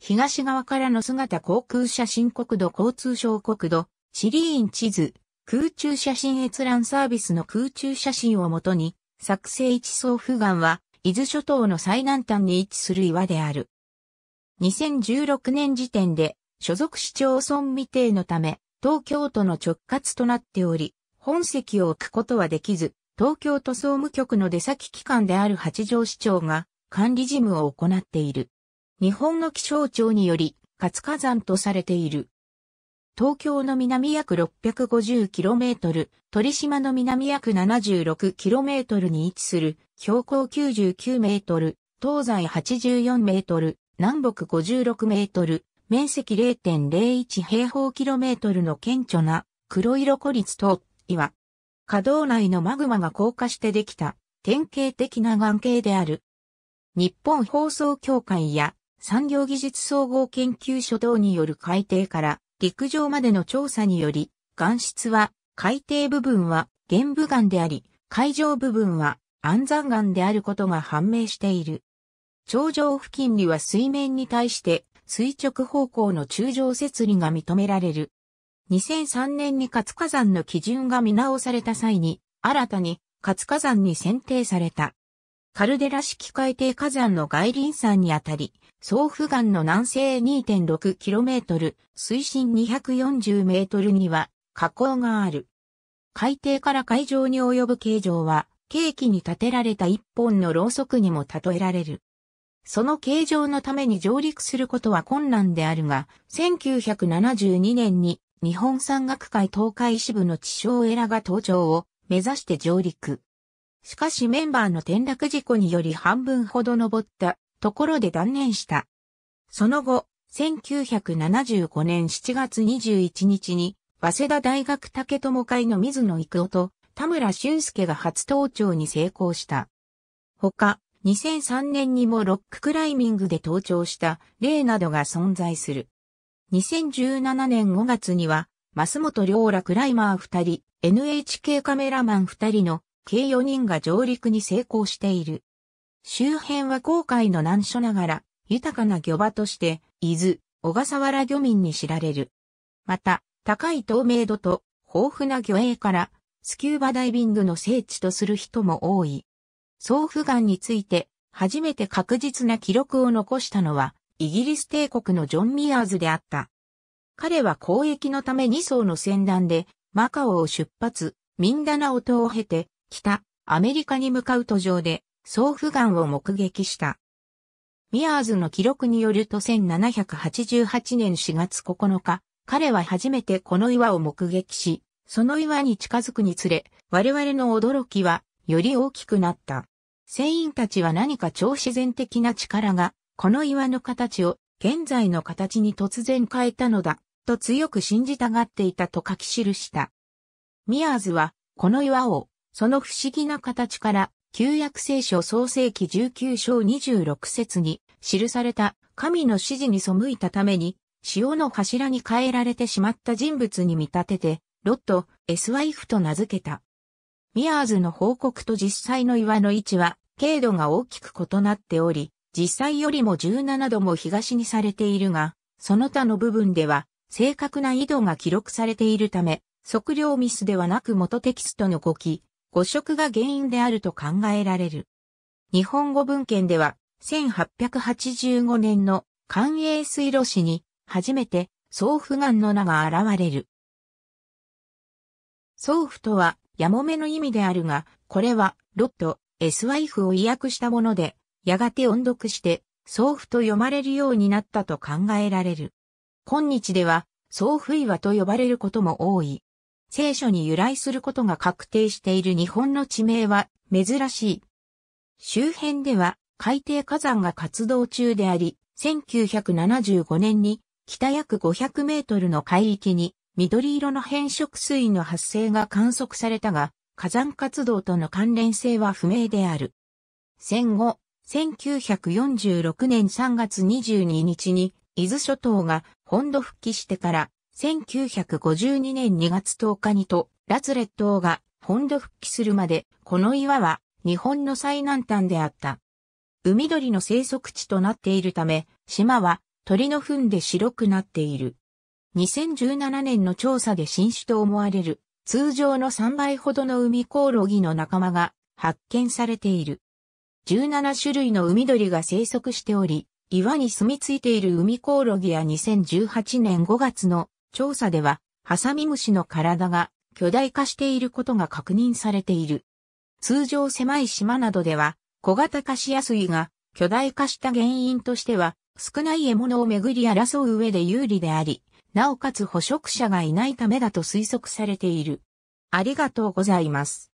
東側からの姿航空写真国土交通省国土、地リーン地図、空中写真閲覧サービスの空中写真をもとに、作成一層不岩は、伊豆諸島の最南端に位置する岩である。2016年時点で、所属市町村未定のため、東京都の直轄となっており、本籍を置くことはできず、東京都総務局の出先機関である八条市長が管理事務を行っている。日本の気象庁により活火山とされている。東京の南約 650km、鳥島の南約 76km に位置する標高99メートル、東西84メートル、南北56メートル、面積0.01平方キロメートルの顕著な黒色孤立と岩。可動内のマグマが硬化してできた典型的な岩系である。日本放送協会や産業技術総合研究所等による海底から陸上までの調査により、岩質は海底部分は玄武岩であり、海上部分は安山岩であることが判明している。頂上付近には水面に対して垂直方向の中上設理が認められる。2003年に活火山の基準が見直された際に、新たに活火山に選定された。カルデラ式海底火山の外輪山にあたり、総府岸の南西 2.6km、水深 240m には河口がある。海底から海上に及ぶ形状は、ケーキに建てられた一本のろうそくにも例えられる。その形状のために上陸することは困難であるが、1972年に日本山岳会東海支部の地上エラが登頂を目指して上陸。しかしメンバーの転落事故により半分ほど登ったところで断念した。その後、1975年7月21日に、早稲田大学竹友会の水野育夫と田村俊介が初登頂に成功した。他、2003年にもロッククライミングで登頂した例などが存在する。2017年5月には、増本良らクライマー2人、NHK カメラマン2人の計4人が上陸に成功している。周辺は航海の難所ながら、豊かな漁場として、伊豆、小笠原漁民に知られる。また、高い透明度と豊富な魚影から、スキューバダイビングの聖地とする人も多い。総府岩について、初めて確実な記録を残したのは、イギリス帝国のジョン・ミアーズであった。彼は交易のため2層の船団で、マカオを出発、ミンダナオ島を経て、北、アメリカに向かう途上で、フガンを目撃した。ミアーズの記録によると1788年4月9日、彼は初めてこの岩を目撃し、その岩に近づくにつれ、我々の驚きはより大きくなった。船員たちは何か超自然的な力が、この岩の形を現在の形に突然変えたのだ、と強く信じたがっていたと書き記した。ミアーズは、この岩を、その不思議な形から、旧約聖書創世記19章26節に記された神の指示に背いたために潮の柱に変えられてしまった人物に見立てて、ロット、s w i f フと名付けた。ミアーズの報告と実際の岩の位置は、経度が大きく異なっており、実際よりも17度も東にされているが、その他の部分では、正確な緯度が記録されているため、測量ミスではなく元テキストの語記、誤植が原因であると考えられる。日本語文献では、1885年の官営水路史に、初めて、宗府岩の名が現れる。宗府とは、やもめの意味であるが、これは、ロット、エスワイフを意訳したもので、やがて音読して、宗府と読まれるようになったと考えられる。今日では、宗府岩と呼ばれることも多い。聖書に由来することが確定している日本の地名は珍しい。周辺では海底火山が活動中であり、1975年に北約500メートルの海域に緑色の変色水の発生が観測されたが、火山活動との関連性は不明である。戦後、1946年3月22日に伊豆諸島が本土復帰してから1952年2月10日にと、ラツレット王が本土復帰するまで、この岩は日本の最南端であった。海鳥の生息地となっているため、島は鳥の糞で白くなっている。2017年の調査で新種と思われる、通常の3倍ほどの海コオロギの仲間が発見されている。17種類の海鳥が生息しており、岩に住み着いている海コオロギや2018年5月の調査では、ハサミムシの体が巨大化していることが確認されている。通常狭い島などでは、小型化しやすいが、巨大化した原因としては、少ない獲物をめぐり争う上で有利であり、なおかつ捕食者がいないためだと推測されている。ありがとうございます。